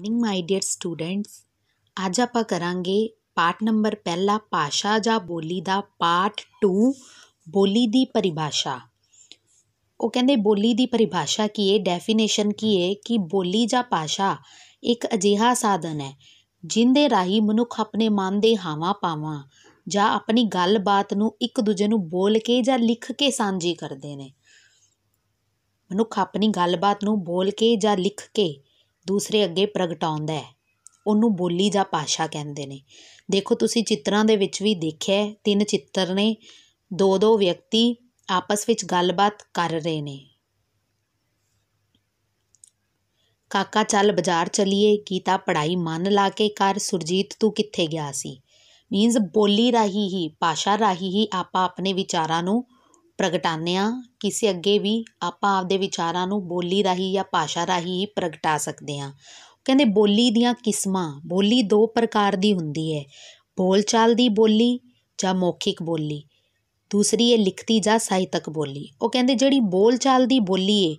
morning ਮਾਈ dear students ਅੱਜ ਆਪਾਂ ਕਰਾਂਗੇ ਪਾਠ ਨੰਬਰ ਪਹਿਲਾ ਭਾਸ਼ਾ ਜਾਂ ਬੋਲੀ ਦਾ ਪਾਠ 2 ਬੋਲੀ ਦੀ ਪਰਿਭਾਸ਼ਾ ਉਹ ਕਹਿੰਦੇ ਬੋਲੀ ਦੀ ਪਰਿਭਾਸ਼ਾ ਕੀ ਹੈ ਡੈਫੀਨੇਸ਼ਨ ਕੀ ਹੈ ਕਿ ਬੋਲੀ ਜਾਂ ਭਾਸ਼ਾ ਇੱਕ ਅਜਿਹਾ ਸਾਧਨ ਹੈ ਜਿੰਦੇ ਰਾਹੀਂ ਮਨੁੱਖ ਆਪਣੇ ਮਨ ਦੇ ਹਾਵਾਂ ਪਾਵਾਂ ਜਾਂ ਆਪਣੀ ਗੱਲਬਾਤ ਨੂੰ ਇੱਕ ਦੂਜੇ ਨੂੰ ਬੋਲ ਕੇ ਜਾਂ ਲਿਖ ਕੇ ਸਾਂਝੀ ਕਰਦੇ ਨੇ ਮਨੁੱਖ ਆਪਣੀ ਗੱਲਬਾਤ ਨੂੰ ਬੋਲ ਕੇ ਜਾਂ ਲਿਖ ਕੇ ਦੂਸਰੇ ਅੱਗੇ ਪ੍ਰਗਟਾਉਂਦਾ ਉਹਨੂੰ ਬੋਲੀ ਜਾਂ ਭਾਸ਼ਾ ਕਹਿੰਦੇ ਨੇ ਦੇਖੋ ਤੁਸੀਂ ਚਿੱਤਰਾਂ ਦੇ ਵਿੱਚ ਵੀ ਦੇਖਿਆ ਤਿੰਨ ਚਿੱਤਰ ਨੇ ਦੋ ਦੋ ਵਿਅਕਤੀ ਆਪਸ ਵਿੱਚ ਗੱਲਬਾਤ ਕਰ ਰਹੇ ਨੇ ਕਾਕਾ ਚੱਲ ਬਾਜ਼ਾਰ ਚਲੀਏ ਕੀਤਾ ਪੜਾਈ ਮਨ ਲਾ ਕੇ ਕਰ ਸੁਰਜੀਤ ਤੂੰ ਕਿੱਥੇ ਗਿਆ ਸੀ ਮੀਨਸ ਬੋਲੀ ਰਹੀ ਹੀ ਭਾਸ਼ਾ ਰਹੀ ਹੀ ਆਪਾਂ ਆਪਣੇ ਵਿਚਾਰਾਂ ਨੂੰ ਪ੍ਰਗਟਾਨੇ ਆ ਕਿਸੇ ਅੱਗੇ ਵੀ ਆਪਾਂ ਆਪਦੇ ਵਿਚਾਰਾਂ ਨੂੰ ਬੋਲੀ ਰਾਹੀਂ ਜਾਂ ਭਾਸ਼ਾ ਰਾਹੀਂ ਹੀ ਪ੍ਰਗਟਾ ਸਕਦੇ ਆ ਕਹਿੰਦੇ ਬੋਲੀ ਦੀਆਂ ਕਿਸਮਾਂ ਬੋਲੀ ਦੋ ਪ੍ਰਕਾਰ ਦੀ ਹੁੰਦੀ ਹੈ ਬੋਲਚਾਲ ਦੀ ਬੋਲੀ ਜਾਂ ਮੌਖਿਕ ਬੋਲੀ ਦੂਸਰੀ ਹੈ ਲਿਖਤੀ ਜਾਂ ਸਾਹਿਤਕ ਬੋਲੀ ਉਹ ਕਹਿੰਦੇ ਜਿਹੜੀ ਬੋਲਚਾਲ ਦੀ ਬੋਲੀ ਏ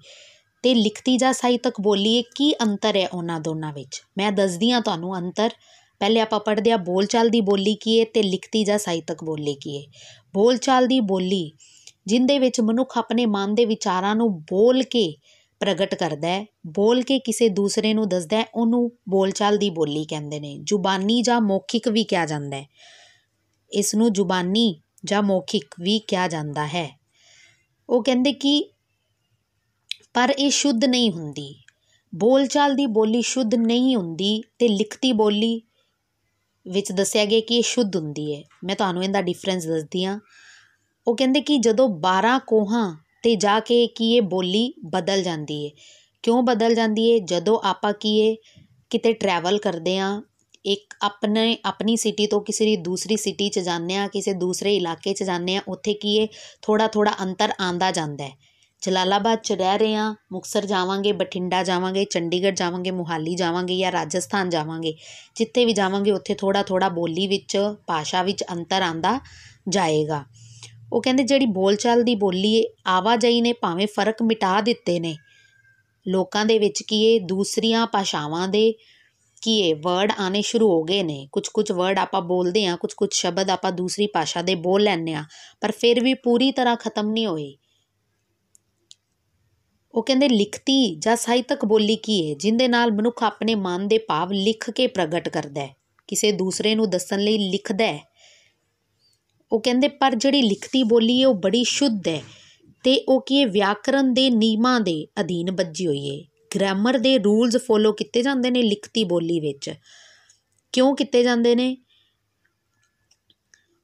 ਤੇ ਲਿਖਤੀ ਜਾਂ ਸਾਹਿਤਕ ਬੋਲੀ ਹੈ ਕੀ ਅੰਤਰ ਹੈ ਉਹਨਾਂ ਦੋਨਾਂ ਵਿੱਚ ਮੈਂ ਦੱਸਦੀ ਆ ਤੁਹਾਨੂੰ ਅੰਤਰ ਪਹਿਲੇ ਆਪਾਂ ਪੜ੍ਹਦੇ ਆ ਬੋਲਚਾਲ ਦੀ ਬੋਲੀ ਕੀ ਏ ਤੇ ਲਿਖਤੀ ਜਾਂ ਸਾਹਿਤਕ ਬੋਲੀ ਕੀ ਏ ਬੋਲਚਾਲ ਦੀ ਬੋਲੀ ਜਿੰਦੇ ਵਿੱਚ ਮਨੁੱਖ ਆਪਣੇ ਮਨ ਦੇ ਵਿਚਾਰਾਂ ਨੂੰ ਬੋਲ ਕੇ ਪ੍ਰਗਟ ਕਰਦਾ ਹੈ ਬੋਲ ਕੇ ਕਿਸੇ ਦੂਸਰੇ ਨੂੰ ਦੱਸਦਾ ਹੈ ਉਹਨੂੰ ਬੋਲਚਾਲ ਦੀ ਬੋਲੀ ਕਹਿੰਦੇ ਨੇ ਜ਼ੁਬਾਨੀ ਜਾਂ ਮੌਖਿਕ ਵੀ ਕਿਹਾ ਜਾਂਦਾ ਇਸ ਨੂੰ ਜ਼ੁਬਾਨੀ ਜਾਂ ਮੌਖਿਕ ਵੀ ਕਿਹਾ ਜਾਂਦਾ ਹੈ ਉਹ ਕਹਿੰਦੇ ਕਿ ਪਰ ਇਹ ਸ਼ੁੱਧ ਨਹੀਂ ਹੁੰਦੀ ਬੋਲਚਾਲ ਦੀ ਬੋਲੀ ਸ਼ੁੱਧ ਨਹੀਂ ਹੁੰਦੀ ਤੇ ਲਿਖਤੀ ਬੋਲੀ ਵਿੱਚ ਦੱਸਿਆ ਗਿਆ ਕਿ ਇਹ ਸ਼ੁੱਧ ਹੁੰਦੀ ਹੈ ਮੈਂ ਤੁਹਾਨੂੰ ਇਹਦਾ ਡਿਫਰੈਂਸ ਦੱਸਦੀ ਹਾਂ ਉਹ ਕਹਿੰਦੇ ਕਿ ਜਦੋਂ 12 ਕੋਹਾਂ 'ਤੇ ਜਾ ਕੇ ਕੀ ਇਹ ਬੋਲੀ ਬਦਲ ਜਾਂਦੀ ਹੈ ਕਿਉਂ ਬਦਲ ਜਾਂਦੀ ਹੈ ਜਦੋਂ ਆਪਾਂ ਕੀ ਇਹ ਕਿਤੇ ਟਰੈਵਲ ਕਰਦੇ ਆ ਇੱਕ ਆਪਣੇ ਆਪਣੀ ਸਿਟੀ ਤੋਂ ਕਿਸੇ ਦੀ ਦੂਸਰੀ ਸਿਟੀ 'ਚ ਜਾਂਦੇ ਆ ਕਿਸੇ ਦੂਸਰੇ ਇਲਾਕੇ 'ਚ ਜਾਂਦੇ ਆ ਉੱਥੇ ਕੀ ਇਹ ਥੋੜਾ ਥੋੜਾ ਅੰਤਰ ਆਂਦਾ ਜਾਂਦਾ ਹੈ ਜਲਾਲਾਬਾਦ 'ਚ ਰਹਿ ਰਹੇ ਆ ਮੁਕਸਰ ਜਾਵਾਂਗੇ ਬਠਿੰਡਾ ਜਾਵਾਂਗੇ ਚੰਡੀਗੜ੍ਹ ਜਾਵਾਂਗੇ ਮੋਹਾਲੀ ਜਾਵਾਂਗੇ ਜਾਂ ਰਾਜਸਥਾਨ ਜਾਵਾਂਗੇ ਜਿੱਥੇ ਵੀ ਜਾਵਾਂਗੇ ਉੱਥੇ ਥੋੜਾ ਥੋੜਾ ਬੋਲੀ ਵਿੱਚ ਭਾਸ਼ਾ ਵਿੱਚ ਅੰਤਰ ਆਂਦਾ ਜਾਏਗਾ ਉਹ ਕਹਿੰਦੇ ਜਿਹੜੀ ਬੋਲਚਾਲ ਦੀ ਬੋਲੀ ਏ ਆਵਾਜਾਈ ਨੇ ਭਾਵੇਂ ਫਰਕ ਮਿਟਾ ਦਿੱਤੇ ਨੇ ਲੋਕਾਂ ਦੇ ਵਿੱਚ ਕੀ ਏ ਦੂਸਰੀਆਂ ਭਾਸ਼ਾਵਾਂ ਦੇ ਕੀ ਏ ਵਰਡ ਆਨੇ ਸ਼ੁਰੂ ਹੋ ਗਏ ਨੇ ਕੁਝ ਕੁਝ ਵਰਡ ਆਪਾਂ ਬੋਲਦੇ ਆ ਕੁਝ ਕੁਝ ਸ਼ਬਦ ਆਪਾਂ ਦੂਸਰੀ ਭਾਸ਼ਾ ਦੇ ਬੋਲ ਲੈਣੇ ਆ ਪਰ ਫਿਰ ਵੀ ਪੂਰੀ ਤਰ੍ਹਾਂ ਖਤਮ ਨਹੀਂ ਹੋਈ ਉਹ ਕਹਿੰਦੇ ਲਿਖਤੀ ਜਾਂ ਸਾਹਿਤਕ ਬੋਲੀ ਕੀ ਹੈ ਜਿੰਦੇ ਨਾਲ ਮਨੁੱਖ ਆਪਣੇ ਮਨ ਦੇ ਭਾਵ ਲਿਖ ਕੇ ਪ੍ਰਗਟ ਕਰਦਾ ਹੈ ਕਿਸੇ ਦੂਸਰੇ ਨੂੰ ਦੱਸਣ ਲਈ ਲਿਖਦਾ ਹੈ ਉਹ ਕਹਿੰਦੇ ਪਰ ਜਿਹੜੀ ਲਿਖਤੀ ਬੋਲੀ ਹੈ ਉਹ ਬੜੀ ਸ਼ੁੱਧ ਹੈ ਤੇ ਉਹ ਕੀ ਹੈ ਵਿਆਕਰਨ ਦੇ ਨਿਯਮਾਂ ਦੇ ਅਧੀਨ ਬੱਜੀ ਹੋਈ ਹੈ ਗ੍ਰਾਮਰ ਦੇ ਰੂਲਸ ਫੋਲੋ ਕੀਤੇ ਜਾਂਦੇ ਨੇ ਲਿਖਤੀ ਬੋਲੀ ਵਿੱਚ ਕਿਉਂ ਕੀਤੇ ਜਾਂਦੇ ਨੇ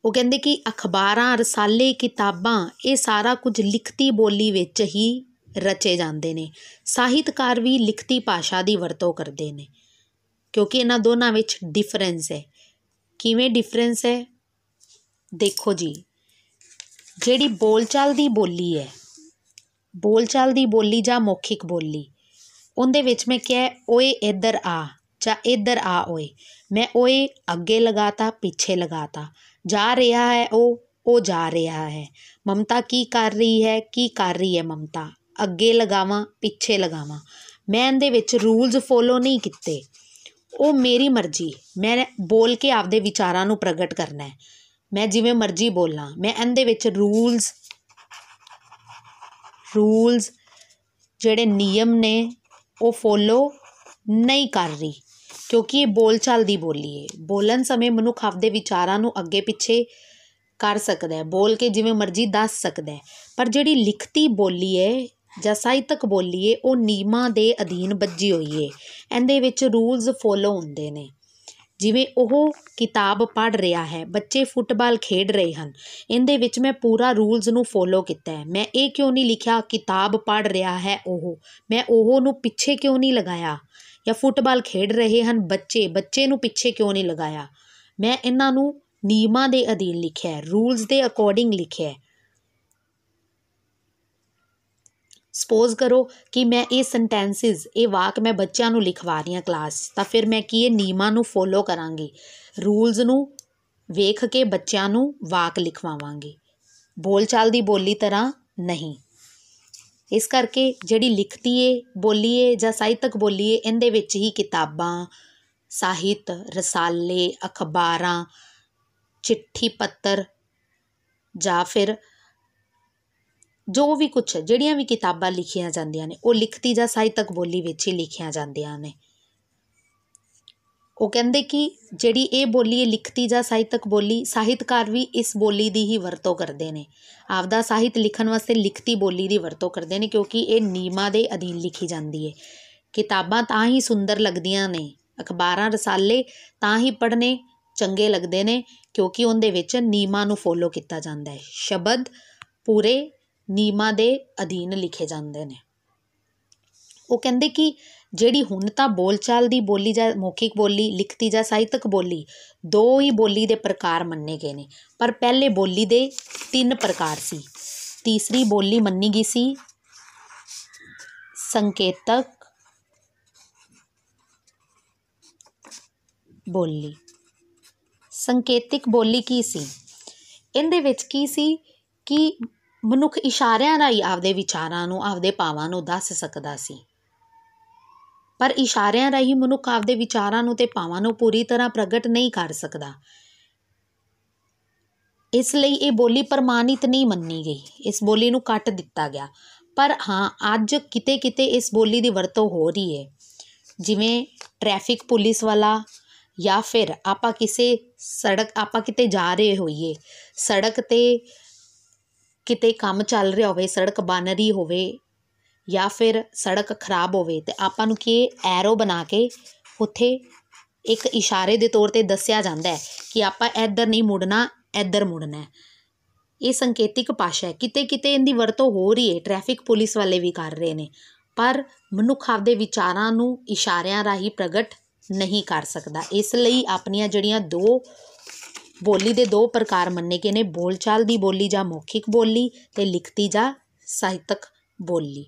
ਉਹ ਕਹਿੰਦੇ ਕਿ ਅਖਬਾਰਾਂ ਰਸਾਲੇ ਕਿਤਾਬਾਂ ਇਹ ਸਾਰਾ ਕੁਝ ਲਿਖਤੀ ਬੋਲੀ ਵਿੱਚ ਹੀ ਰਚੇ ਜਾਂਦੇ ਨੇ ਸਾਹਿਤਕਾਰ ਵੀ ਲਿਖਤੀ ਭਾਸ਼ਾ ਦੀ ਵਰਤੋਂ ਕਰਦੇ ਨੇ ਕਿਉਂਕਿ ਇਹਨਾਂ ਦੋਨਾਂ ਵਿੱਚ ਡਿਫਰੈਂਸ ਹੈ ਕਿਵੇਂ ਡਿਫਰੈਂਸ ਹੈ ਦੇਖੋ ਜੀ ਜਿਹੜੀ ਬੋਲਚਾਲ ਦੀ ਬੋਲੀ ਹੈ ਬੋਲਚਾਲ ਦੀ ਬੋਲੀ ਜਾਂ ਮੌਖਿਕ ਬੋਲੀ ਉਹਦੇ ਵਿੱਚ ਮੈਂ ਕਿਹਾ ਓਏ ਇੱਧਰ ਆ ਜਾਂ ਇੱਧਰ ਆ ਓਏ ਮੈਂ ਓਏ ਅੱਗੇ ਲਗਾਤਾ ਪਿੱਛੇ ਲਗਾਤਾ ਜਾ ਰਿਹਾ ਹੈ ਉਹ ਉਹ ਜਾ ਰਿਹਾ ਹੈ ਮਮਤਾ ਕੀ ਕਰ ਰਹੀ ਹੈ ਕੀ ਕਰ ਰਹੀ ਹੈ ਮਮਤਾ ਅੱਗੇ ਲਗਾਵਾਂ ਪਿੱਛੇ ਲਗਾਵਾਂ ਮੈਂ ਇਹਦੇ ਵਿੱਚ ਰੂਲਸ ਫੋਲੋ ਨਹੀਂ ਕੀਤੇ ਉਹ ਮੇਰੀ ਮਰਜ਼ੀ ਮੈਂ ਬੋਲ ਕੇ ਆਪਦੇ ਵਿਚਾਰਾਂ ਨੂੰ ਪ੍ਰਗਟ ਕਰਨਾ ਹੈ ਮੈਂ ਜਿਵੇਂ ਮਰਜ਼ੀ ਬੋਲਾਂ ਮੈਂ ਇਹਦੇ ਵਿੱਚ ਰੂਲਸ ਰੂਲਸ ਜਿਹੜੇ ਨਿਯਮ ਨੇ ਉਹ ਫੋਲੋ ਨਹੀਂ ਕਰ ਰਹੀ ਕਿਉਂਕਿ ਇਹ ਬੋਲਚਾਲ ਦੀ ਬੋਲੀ ਹੈ ਬੋਲਣ ਸਮੇਂ ਮਨੁੱਖ ਆਪਦੇ ਵਿਚਾਰਾਂ ਨੂੰ ਅੱਗੇ ਪਿੱਛੇ ਕਰ ਸਕਦਾ ਹੈ ਬੋਲ ਕੇ ਜਿਵੇਂ ਮਰਜ਼ੀ ਦੱਸ ਸਕਦਾ ਹੈ ਪਰ ਜਿਹੜੀ ਲਿਖਤੀ ਬੋਲੀ ਹੈ ਜਾਂ ਸਾਹਿਤਕ ਬੋਲੀ ਹੈ ਉਹ ਨਿਯਮਾਂ ਦੇ ਅਧੀਨ ਬੱਜੀ ਹੋਈ ਹੈ ਇਹਦੇ ਵਿੱਚ ਰੂਲਸ ਫੋਲੋ ਹੁੰਦੇ ਨੇ ਜਿਵੇਂ ਉਹ ਕਿਤਾਬ ਪੜ ਰਿਹਾ ਹੈ ਬੱਚੇ ਫੁੱਟਬਾਲ ਖੇਡ ਰਹੇ ਹਨ ਇਹਦੇ ਵਿੱਚ ਮੈਂ ਪੂਰਾ ਰੂਲਸ ਨੂੰ ਫੋਲੋ ਕੀਤਾ ਹੈ ਮੈਂ ਇਹ ਕਿਉਂ ਨਹੀਂ ਲਿਖਿਆ ਕਿਤਾਬ ਪੜ ਰਿਹਾ ਹੈ ਉਹ ਮੈਂ ਉਹ ਨੂੰ ਪਿੱਛੇ ਕਿਉਂ ਨਹੀਂ ਲਗਾਇਆ ਜਾਂ ਫੁੱਟਬਾਲ ਖੇਡ ਰਹੇ ਹਨ ਬੱਚੇ ਬੱਚੇ ਨੂੰ ਪਿੱਛੇ ਕਿਉਂ ਨਹੀਂ ਲਗਾਇਆ ਮੈਂ ਇਹਨਾਂ ਨੂੰ ਨਿਯਮਾਂ ਦੇ ਅਧੀਨ ਲਿਖਿਆ ਰੂਲਸ ਦੇ ਅਕੋਰਡਿੰਗ ਲਿਖਿਆ ਸਪੋਜ਼ ਕਰੋ ਕਿ ਮੈਂ ਇਹ ਸੈਂਟੈਂਸਿਸ ਇਹ ਵਾਕ ਮੈਂ ਬੱਚਿਆਂ ਨੂੰ ਲਿਖਵਾ ਰਹੀ ਹਾਂ ਕਲਾਸ 'ਚ ਤਾਂ ਫਿਰ ਮੈਂ ਕੀ ਇਹ ਨੀਮਾ ਨੂੰ ਫੋਲੋ ਕਰਾਂਗੀ ਰੂਲਸ ਨੂੰ ਵੇਖ ਕੇ ਬੱਚਿਆਂ ਨੂੰ ਵਾਕ ਲਿਖਵਾਵਾਂਗੀ ਬੋਲਚਾਲ ਦੀ ਬੋਲੀ ਤਰ੍ਹਾਂ ਨਹੀਂ ਇਸ ਕਰਕੇ ਜਿਹੜੀ ਲਿਖਤੀ ਏ ਬੋਲੀਏ ਜਾਂ ਸਾਹਿਤਕ ਬੋਲੀਏ ਇਹਦੇ ਵਿੱਚ ਹੀ ਕਿਤਾਬਾਂ ਸਾਹਿਤ ਰਸਾਲੇ ਅਖਬਾਰਾਂ ਚਿੱਠੀ ਪੱਤਰ ਜਾਂ ਫਿਰ ਜੋ ਵੀ ਕੁਛ ਹੈ ਜਿਹੜੀਆਂ ਵੀ ਕਿਤਾਬਾਂ ਲਿਖੀਆਂ ਜਾਂਦੀਆਂ ਨੇ ਉਹ ਲਿਖਤੀ ਜਾਂ ਸਾਹਿਤਕ ਬੋਲੀ ਵਿੱਚ ਹੀ ਲਿਖੀਆਂ ਜਾਂਦੀਆਂ ਨੇ ਉਹ ਕਹਿੰਦੇ ਕਿ ਜਿਹੜੀ ਇਹ ਬੋਲੀ ਹੈ ਲਿਖਤੀ ਜਾਂ ਸਾਹਿਤਕ ਬੋਲੀ ਸਾਹਿਤਕਾਰ ਵੀ ਇਸ ਬੋਲੀ ਦੀ ਹੀ ਵਰਤੋਂ ਕਰਦੇ ਨੇ ਆਪਦਾ ਸਾਹਿਤ ਲਿਖਣ ਵਾਸਤੇ ਲਿਖਤੀ ਬੋਲੀ ਦੀ ਵਰਤੋਂ ਕਰਦੇ ਨੇ ਕਿਉਂਕਿ ਇਹ ਨੀਮਾ ਦੇ ਅਧੀਨ ਲਿਖੀ ਜਾਂਦੀ ਹੈ ਕਿਤਾਬਾਂ ਤਾਂ ਹੀ ਸੁੰਦਰ ਲੱਗਦੀਆਂ ਨੇ ਅਖਬਾਰਾਂ ਰਸਾਲੇ ਤਾਂ ਹੀ ਪੜ੍ਹਨੇ ਚੰਗੇ ਲੱਗਦੇ ਨੇ ਕਿਉਂਕਿ ਉਹਦੇ ਵਿੱਚ ਨੀਮਾ ਨੂੰ ਫੋਲੋ ਕੀਤਾ ਜਾਂਦਾ ਹੈ ਸ਼ਬਦ ਪੂਰੇ ਨੀਮਾ ਦੇ ਅਧੀਨ ਲਿਖੇ ਜਾਂਦੇ ਨੇ ਉਹ ਕਹਿੰਦੇ ਕਿ ਜਿਹੜੀ ਹੁਣ ਤਾਂ ਬੋਲਚਾਲ ਦੀ ਬੋਲੀ ਜਾਂ ਮੌਖਿਕ ਬੋਲੀ ਲਿਖਤੀ ਜਾਂ ਸਾਹਿਤਕ ਬੋਲੀ ਦੋ ਹੀ ਬੋਲੀ ਦੇ ਪ੍ਰਕਾਰ ਮੰਨੇ ਗਏ ਨੇ ਪਰ ਪਹਿਲੇ ਬੋਲੀ ਦੇ ਤਿੰਨ ਪ੍ਰਕਾਰ ਸੀ ਤੀਸਰੀ ਬੋਲੀ ਮੰਨੀ ਗਈ ਸੀ ਸੰਕੇਤਕ ਬੋਲੀ ਸੰਕੇਤਿਕ ਬੋਲੀ ਕੀ ਸੀ ਇਹਦੇ ਵਿੱਚ ਕੀ ਸੀ ਕਿ ਮਨੁੱਖ ਇਸ਼ਾਰਿਆਂ ਰਾਹੀਂ ਆਪਦੇ ਵਿਚਾਰਾਂ ਨੂੰ ਆਪਦੇ ਭਾਵਾਂ ਨੂੰ ਦੱਸ ਸਕਦਾ ਸੀ ਪਰ ਇਸ਼ਾਰਿਆਂ ਰਾਹੀਂ ਮਨੁੱਖ ਆਪਦੇ ਵਿਚਾਰਾਂ ਨੂੰ ਤੇ ਭਾਵਾਂ ਨੂੰ ਪੂਰੀ ਤਰ੍ਹਾਂ ਪ੍ਰਗਟ ਨਹੀਂ ਕਰ ਸਕਦਾ ਇਸ ਲਈ ਇਹ ਬੋਲੀ ਪ੍ਰਮਾਣਿਤ ਨਹੀਂ ਮੰਨੀ ਗਈ ਇਸ ਬੋਲੀ ਨੂੰ ਕੱਟ ਦਿੱਤਾ ਗਿਆ ਪਰ ਹਾਂ ਅੱਜ ਕਿਤੇ-ਕਿਤੇ ਇਸ ਬੋਲੀ ਦੀ ਵਰਤੋਂ ਹੋ ਰਹੀ ਹੈ ਜਿਵੇਂ ਟ੍ਰੈਫਿਕ ਪੁਲਿਸ ਵਾਲਾ ਜਾਂ ਫਿਰ ਆਪਾਂ ਕਿਸੇ ਸੜਕ ਆਪਾਂ ਕਿਤੇ ਜਾ ਰਹੇ ਹੋਈਏ ਸੜਕ ਤੇ ਕਿਤੇ ਕੰਮ ਚੱਲ ਰਿਹਾ ਹੋਵੇ ਸੜਕ ਬਣ ਰਹੀ ਹੋਵੇ ਜਾਂ ਫਿਰ ਸੜਕ ਖਰਾਬ ਹੋਵੇ ਤੇ ਆਪਾਂ ਨੂੰ ਕੀ ਐਰੋ ਬਣਾ ਕੇ ਉੱਥੇ ਇੱਕ ਇਸ਼ਾਰੇ ਦੇ ਤੌਰ 'ਤੇ ਦੱਸਿਆ ਜਾਂਦਾ ਹੈ ਕਿ ਆਪਾਂ ਇੱਧਰ ਨਹੀਂ ਮੁੜਨਾ ਇੱਧਰ ਮੁੜਨਾ ਇਹ ਸੰਕੇਤਿਕ ਭਾਸ਼ਾ ਹੈ ਕਿਤੇ ਕਿਤੇ ਇਹਦੀ ਵਰਤੋਂ ਹੋ ਰਹੀ ਹੈ ਟ੍ਰੈਫਿਕ ਪੁਲਿਸ ਵਾਲੇ ਵੀ ਕਰ ਰਹੇ ਨੇ ਪਰ ਮਨੁੱਖ ਆਪਦੇ ਵਿਚਾਰਾਂ ਨੂੰ ਇਸ਼ਾਰਿਆਂ ਰਾਹੀਂ ਪ੍ਰਗਟ ਨਹੀਂ ਕਰ ਸਕਦਾ ਇਸ ਲਈ ਆਪਣੀਆਂ ਜਿਹੜੀਆਂ ਦੋ ਬੋਲੀ ਦੇ ਦੋ ਪ੍ਰਕਾਰ ਮੰਨੇ ਗਏ ਨੇ ਬੋਲਚਾਲ ਦੀ ਬੋਲੀ ਜਾਂ ਮੌਖਿਕ ਬੋਲੀ ਤੇ ਲਿਖਤੀ ਜਾਂ ਸਾਹਿਤਕ ਬੋਲੀ